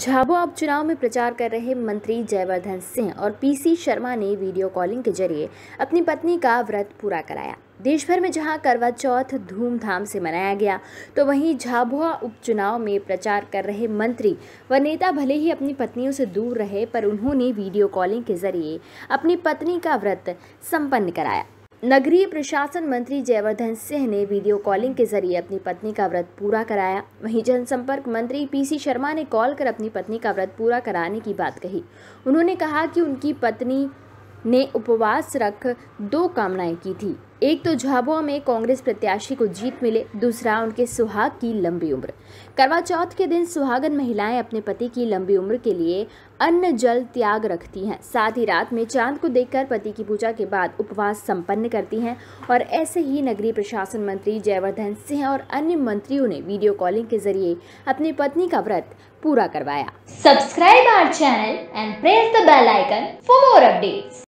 झाबुआ उपचुनाव में प्रचार कर रहे मंत्री जयवर्धन सिंह और पीसी शर्मा ने वीडियो कॉलिंग के जरिए अपनी पत्नी का व्रत पूरा कराया देश भर में जहां करवा चौथ धूमधाम से मनाया गया तो वहीं झाबुआ उपचुनाव में प्रचार कर रहे मंत्री व नेता भले ही अपनी पत्नियों से दूर रहे पर उन्होंने वीडियो कॉलिंग के जरिए अपनी पत्नी का व्रत संपन्न कराया नगरीय प्रशासन मंत्री जयवर्धन सिंह ने वीडियो कॉलिंग के जरिए अपनी पत्नी का व्रत पूरा कराया वहीं जनसंपर्क मंत्री पीसी शर्मा ने कॉल कर अपनी पत्नी का व्रत पूरा कराने की बात कही उन्होंने कहा कि उनकी पत्नी ने उपवास रख दो कामनाएं की थी एक तो झाबुआ में कांग्रेस प्रत्याशी को जीत मिले दूसरा उनके सुहाग की लंबी उम्र करवा चौथ के दिन सुहागन महिलाएं अपने पति की लंबी उम्र के लिए अन्न जल त्याग रखती हैं साथ ही रात में चांद को देखकर पति की पूजा के बाद उपवास संपन्न करती हैं और ऐसे ही नगरीय प्रशासन मंत्री जयवर्धन सिंह और अन्य मंत्रियों ने वीडियो कॉलिंग के जरिए अपनी पत्नी का व्रत पूरा करवाया subscribe our channel and press the bell icon for more update